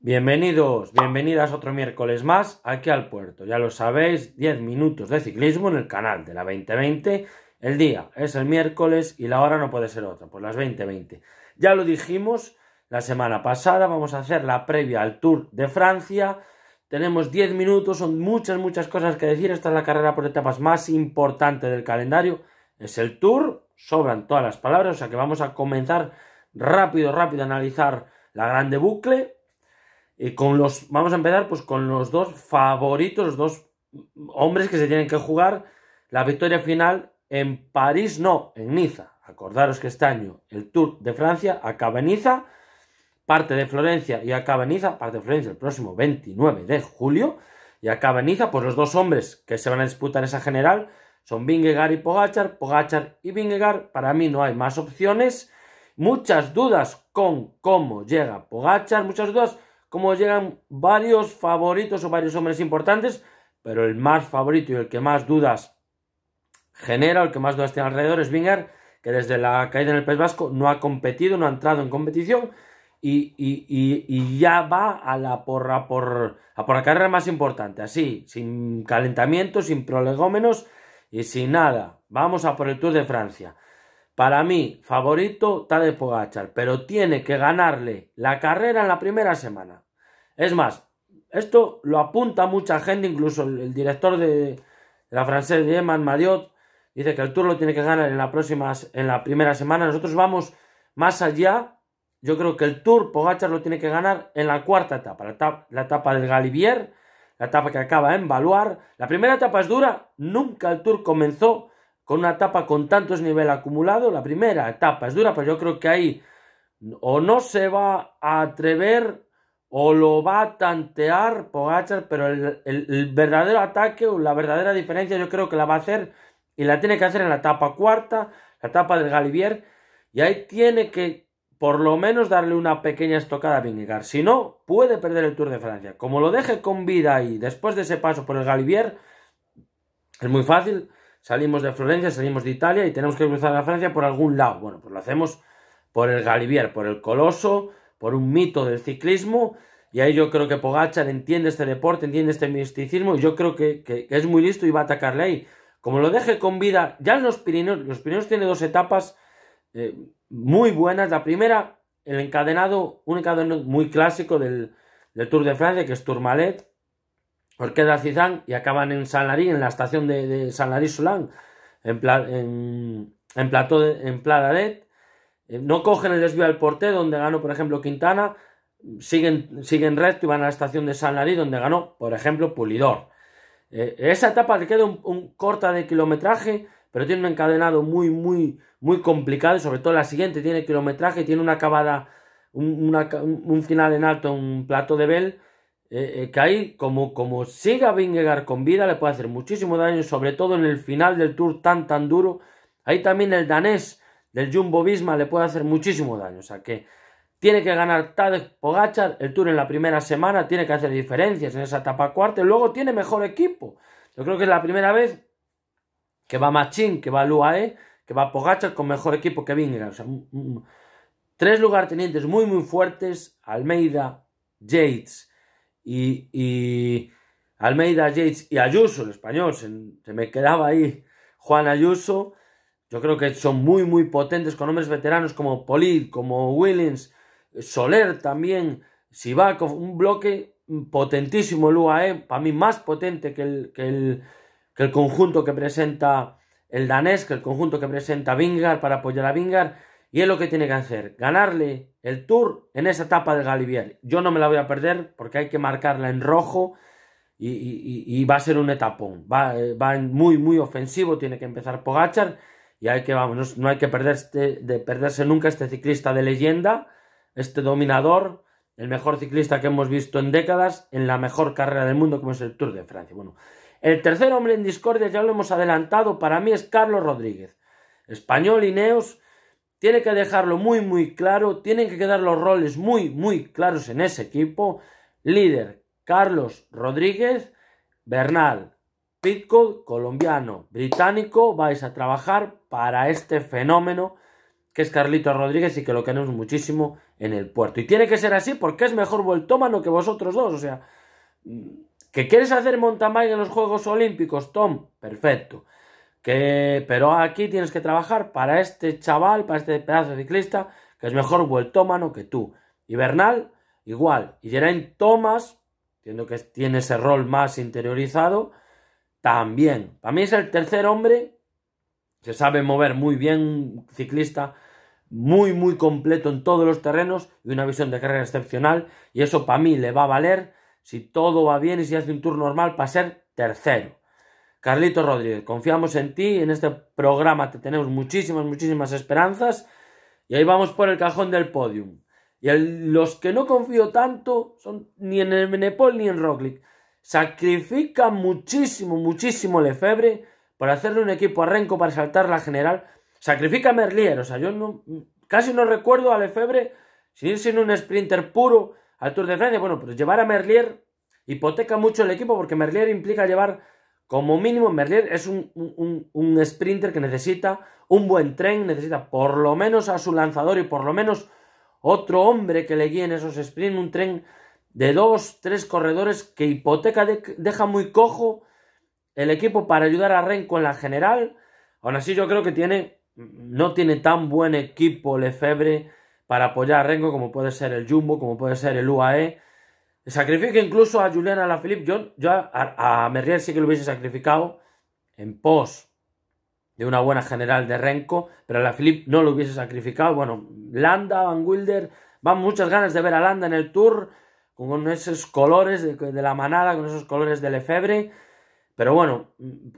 Bienvenidos, bienvenidas otro miércoles más aquí al puerto. Ya lo sabéis, 10 minutos de ciclismo en el canal de la 2020. El día es el miércoles y la hora no puede ser otra, pues las 20:20. Ya lo dijimos la semana pasada, vamos a hacer la previa al Tour de Francia tenemos 10 minutos, son muchas, muchas cosas que decir. Esta es la carrera por etapas más importante del calendario. Es el Tour, sobran todas las palabras, o sea que vamos a comenzar rápido, rápido a analizar la grande bucle. Y con los, vamos a empezar pues con los dos favoritos, los dos hombres que se tienen que jugar la victoria final en París, no, en Niza. Acordaros que este año el Tour de Francia acaba en Niza parte de Florencia y acaba en Niza, parte de Florencia el próximo 29 de julio y acaba en Niza, pues los dos hombres que se van a disputar esa general son Vingegaard y Pogachar, Pogachar y Vingegaard, para mí no hay más opciones, muchas dudas con cómo llega Pogachar, muchas dudas cómo llegan varios favoritos o varios hombres importantes, pero el más favorito y el que más dudas genera, el que más dudas tiene alrededor es Vingegaard, que desde la caída en el País Vasco no ha competido, no ha entrado en competición, y, y, y, ya va a la porra por, por la carrera más importante, así, sin calentamiento, sin prolegómenos y sin nada. Vamos a por el Tour de Francia. Para mí, favorito de Pogachar, pero tiene que ganarle la carrera en la primera semana. Es más, esto lo apunta mucha gente, incluso el director de la francesa de Madiot dice que el Tour lo tiene que ganar en la próxima, en la primera semana. Nosotros vamos más allá yo creo que el Tour Pogachar lo tiene que ganar en la cuarta etapa, la etapa, del Galivier, la etapa que acaba en Baluar. La primera etapa es dura, nunca el Tour comenzó con una etapa con tantos niveles acumulado. La primera etapa es dura, pero yo creo que ahí o no se va a atrever o lo va a tantear Pogachar, pero el, el, verdadero ataque o la verdadera diferencia yo creo que la va a hacer y la tiene que hacer en la etapa cuarta, la etapa del Galivier, y ahí tiene que por lo menos darle una pequeña estocada a Vingegaard. Si no, puede perder el Tour de Francia. Como lo deje con vida ahí, después de ese paso por el Galibier, es muy fácil. Salimos de Florencia, salimos de Italia y tenemos que cruzar a Francia por algún lado. Bueno, pues lo hacemos por el Galibier, por el Coloso, por un mito del ciclismo. Y ahí yo creo que Pogachar entiende este deporte, entiende este misticismo. Y yo creo que, es muy listo y va a atacarle ahí. Como lo deje con vida, ya en los Pirineos, los Pirineos tiene dos etapas. Eh, muy buenas. La primera, el encadenado, un encadenado muy clásico del, Tour de Francia, que es Tourmalet, Orqueda Cizán, y acaban en San Larín, en la estación de, de San larín Solán, en, pla, en, en, eh, No cogen el desvío al Porté, donde ganó, por ejemplo, Quintana. Siguen, siguen recto y van a la estación de San Larín, donde ganó, por ejemplo, Pulidor. Eh, esa etapa le queda un, un corta de kilometraje pero tiene un encadenado muy, muy, muy complicado, sobre todo la siguiente, tiene kilometraje, tiene una acabada, un, final en alto, un plato de Bell, eh, eh, que ahí, como, como siga Vingegaard con vida, le puede hacer muchísimo daño, sobre todo en el final del Tour tan, tan duro. Ahí también el danés del Jumbo Visma le puede hacer muchísimo daño, o sea que tiene que ganar Tadej Pogacar el Tour en la primera semana, tiene que hacer diferencias en esa etapa cuarta, y luego tiene mejor equipo. Yo creo que es la primera vez que va Machín, que va Luae, eh, que va Pogacha con mejor equipo que Vingegaard. O sea, mm, mm. tres lugartenientes muy, muy fuertes, Almeida, Yates y, Almeida, Yates y Ayuso, el español, se, me quedaba ahí Juan Ayuso. Yo creo que son muy, muy potentes con hombres veteranos como Polid, como Willens, Soler también, Sivakov, un bloque potentísimo el eh. para mí más potente que el, que el conjunto que presenta el danés, que el conjunto que presenta Vingar para apoyar a Vingar, y es lo que tiene que hacer, ganarle el Tour en esa etapa de Galibier. Yo no me la voy a perder porque hay que marcarla en rojo y, va a ser un etapón. Va, muy, muy ofensivo, tiene que empezar Pogachar y hay que, vamos, no hay que perderse, de perderse nunca este ciclista de leyenda, este dominador, el mejor ciclista que hemos visto en décadas en la mejor carrera del mundo como es el Tour de Francia. Bueno, el tercer hombre en discordia, ya lo hemos adelantado, para mí es Carlos Rodríguez. Español y tiene que dejarlo muy, muy claro, tienen que quedar los roles muy, muy claros en ese equipo. Líder, Carlos Rodríguez, Bernal, Pitco, colombiano, británico, vais a trabajar para este fenómeno que es Carlito Rodríguez y que lo queremos muchísimo en el puerto. Y tiene que ser así porque es mejor voltómano que vosotros dos, o sea, ¿Que quieres hacer mountain en los Juegos Olímpicos, Tom? Perfecto. Que, pero aquí tienes que trabajar para este chaval, para este pedazo de ciclista, que es mejor vueltómano que tú. Y Bernal, igual. Y Geraint Thomas, entiendo que tiene ese rol más interiorizado, también. Para mí es el tercer hombre, se sabe mover muy bien, ciclista muy, muy completo en todos los terrenos y una visión de carrera excepcional. Y eso para mí le va a valer si todo va bien y si hace un tour normal, para ser tercero. Carlito Rodríguez, confiamos en ti, en este programa te tenemos muchísimas, muchísimas esperanzas y ahí vamos por el cajón del podium. Y los que no confío tanto son ni en el Menepol ni en Roglic. Sacrifica muchísimo, muchísimo Lefebvre para hacerle un equipo a Renko para saltar la general. Sacrifica Merlier, o sea, yo casi no recuerdo a Lefebvre sin ir siendo un sprinter puro al Tour de Francia. Bueno, pues llevar a Merlier hipoteca mucho el equipo porque Merlier implica llevar como mínimo, Merlier es un, un, sprinter que necesita un buen tren, necesita por lo menos a su lanzador y por lo menos otro hombre que le guíe en esos sprints, un tren de dos, tres corredores que hipoteca deja muy cojo el equipo para ayudar a Renko en la general. Aún así yo creo que tiene, no tiene tan buen equipo Lefebvre para apoyar a Renko, como puede ser el Jumbo, como puede ser el UAE. Sacrifica incluso a Juliana la Yo, yo a, a Merrier sí que lo hubiese sacrificado en pos de una buena general de Renko, pero a Alaphilippe no lo hubiese sacrificado. Bueno, Landa, Van Wilder, van muchas ganas de ver a Landa en el Tour, con esos colores de, de la manada, con esos colores de Lefebvre. Pero bueno,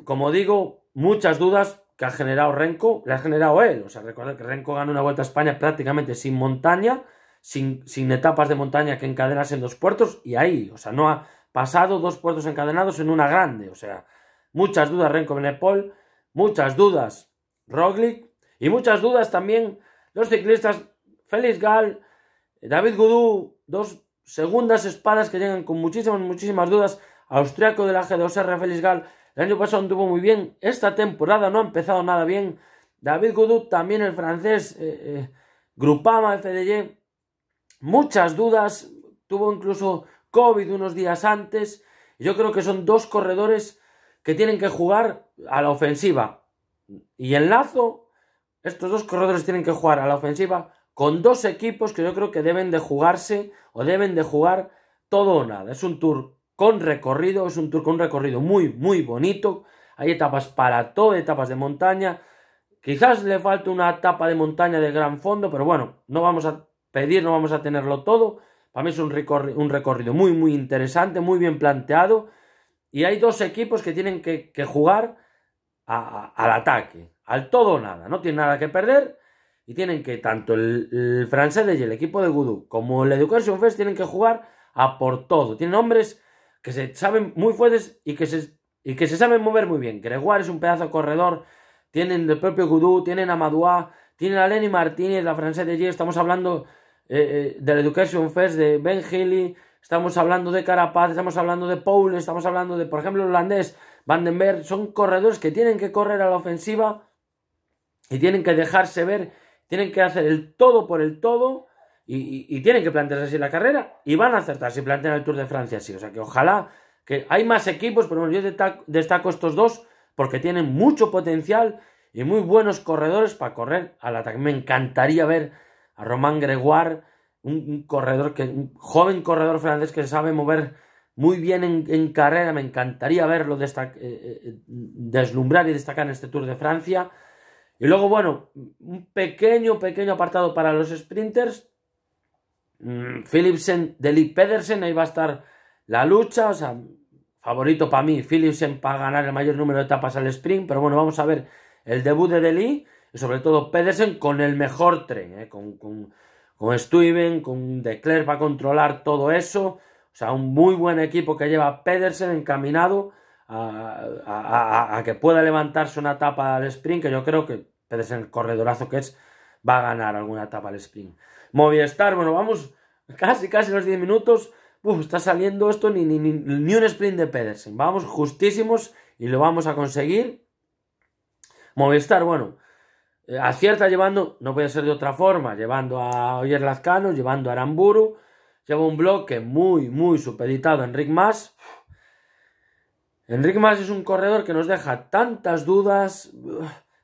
como digo, muchas dudas que ha generado Renko, le ha generado él. O sea, recuerda que Renko gana una vuelta a España prácticamente sin montaña, sin, sin etapas de montaña que en dos puertos, y ahí, o sea, no ha pasado dos puertos encadenados en una grande. O sea, muchas dudas Renko Benepol, muchas dudas Roglic, y muchas dudas también los ciclistas Félix Gal, David Gudú, dos segundas espadas que llegan con muchísimas, muchísimas dudas. Austriaco del AG2R, Félix Gal, el año pasado anduvo muy bien, esta temporada no ha empezado nada bien. David Goudou, también el francés, eh, eh, Grupama, muchas dudas, tuvo incluso COVID unos días antes. Yo creo que son dos corredores que tienen que jugar a la ofensiva. Y lazo, estos dos corredores tienen que jugar a la ofensiva con dos equipos que yo creo que deben de jugarse o deben de jugar todo o nada. Es un tour con recorrido, es un tour con un recorrido muy, muy bonito. Hay etapas para todo, etapas de montaña. Quizás le falta una etapa de montaña de gran fondo, pero bueno, no vamos a pedir, no vamos a tenerlo todo. Para mí es un, recorrido muy, muy interesante, muy bien planteado. Y hay dos equipos que tienen que, jugar al ataque, al todo o nada. No tienen nada que perder y tienen que, tanto el, francés y el equipo de Gudú como el Education Fest, tienen que jugar a por todo. Tienen hombres que se saben muy fuertes y que se, y que se saben mover muy bien. Gregoire es un pedazo corredor, tienen el propio Gudú, tienen a tienen a Lenny Martínez, la francesa de allí. estamos hablando eh, eh, de Education Fest, de Ben Healy, estamos hablando de Carapaz, estamos hablando de Paul, estamos hablando de, por ejemplo, el holandés Vandenberg, son corredores que tienen que correr a la ofensiva y tienen que dejarse ver, tienen que hacer el todo por el todo y, tienen que plantearse así la carrera y van a acertar si plantean el Tour de Francia así. O sea que ojalá que hay más equipos, pero bueno, yo destaco, estos dos porque tienen mucho potencial y muy buenos corredores para correr al ataque. Me encantaría ver a Román Gregoire, un, corredor que, joven corredor francés que sabe mover muy bien en, carrera. Me encantaría verlo eh, eh, deslumbrar y destacar en este Tour de Francia. Y luego, bueno, un pequeño, pequeño apartado para los sprinters, Mm, Philipsen, Deli, Pedersen, ahí va a estar la lucha. O sea, favorito para mí, Philipsen para ganar el mayor número de etapas al sprint. Pero bueno, vamos a ver el debut de Deli y sobre todo Pedersen con el mejor tren, eh, con, con, con Steven, con De Klerk para controlar todo eso. O sea, un muy buen equipo que lleva Pedersen encaminado a, a, que pueda levantarse una etapa al sprint, que yo creo que Pedersen, el corredorazo que es, va a ganar alguna etapa al sprint. Movistar, bueno, vamos casi, casi los 10 minutos. está saliendo esto ni, ni, un sprint de Pedersen. Vamos justísimos y lo vamos a conseguir. Movistar, bueno, eh, acierta llevando, no puede ser de otra forma, llevando a Oyer Lazcano, llevando a Aramburu. Lleva un bloque muy, muy supeditado a Enric Mas. Enric Mas es un corredor que nos deja tantas dudas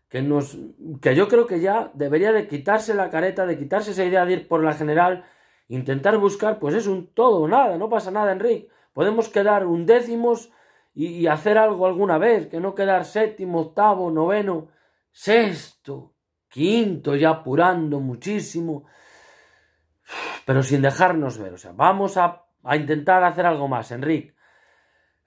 que nos que yo creo que ya debería de quitarse la careta, de quitarse esa idea de ir por la general, intentar buscar, pues es un todo o nada, no pasa nada, Enrique. Podemos quedar un décimos y, hacer algo alguna vez, que no quedar séptimo, octavo, noveno, sexto, quinto, ya apurando muchísimo, pero sin dejarnos ver. O sea, vamos a, a intentar hacer algo más, Enrique.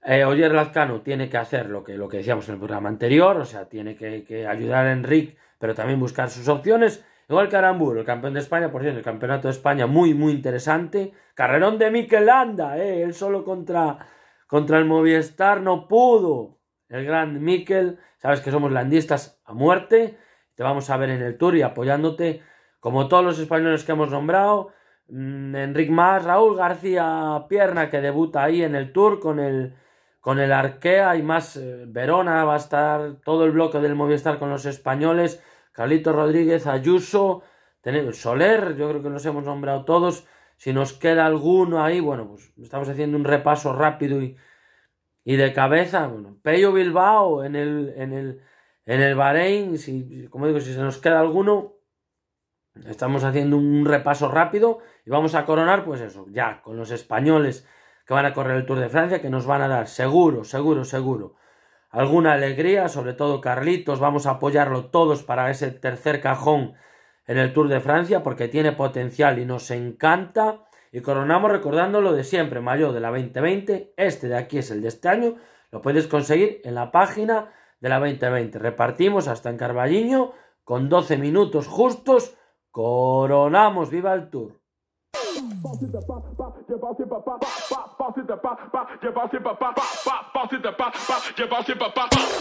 Eh, Oyer Lazcano tiene que hacer lo que, lo que decíamos en el programa anterior, o sea, tiene que, ayudar a Enric, pero también buscar sus opciones. Igual que Aramburu, el campeón de España, por cierto, el campeonato de España muy, muy interesante. Carrerón de Mikel Landa, eh, él solo contra, contra el Movistar no pudo. El gran Mikel, sabes que somos landistas a muerte, te vamos a ver en el tour y apoyándote, como todos los españoles que hemos nombrado. Mm, Enric Más, Raúl García Pierna, que debuta ahí en el tour con el con el Arkea y más eh, Verona, va a estar todo el bloque del Movistar con los españoles, Carlito Rodríguez, Ayuso, tenemos Soler, yo creo que nos hemos nombrado todos, si nos queda alguno ahí, bueno, pues estamos haciendo un repaso rápido y, y de cabeza, bueno, Pello Bilbao en el, en el, en el Bahrein, si, como digo, si se nos queda alguno, estamos haciendo un repaso rápido y vamos a coronar, pues eso, ya, con los españoles, que van a correr el Tour de Francia, que nos van a dar seguro, seguro, seguro alguna alegría, sobre todo Carlitos, vamos a apoyarlo todos para ese tercer cajón en el Tour de Francia porque tiene potencial y nos encanta. Y coronamos recordándolo de siempre, mayo de la 2020, este de aquí es el de este año, lo puedes conseguir en la página de la 2020. Repartimos hasta en Carballiño con 12 minutos justos, coronamos, viva el Tour. Pensez de pas, je de papa pas, de papa je papa de je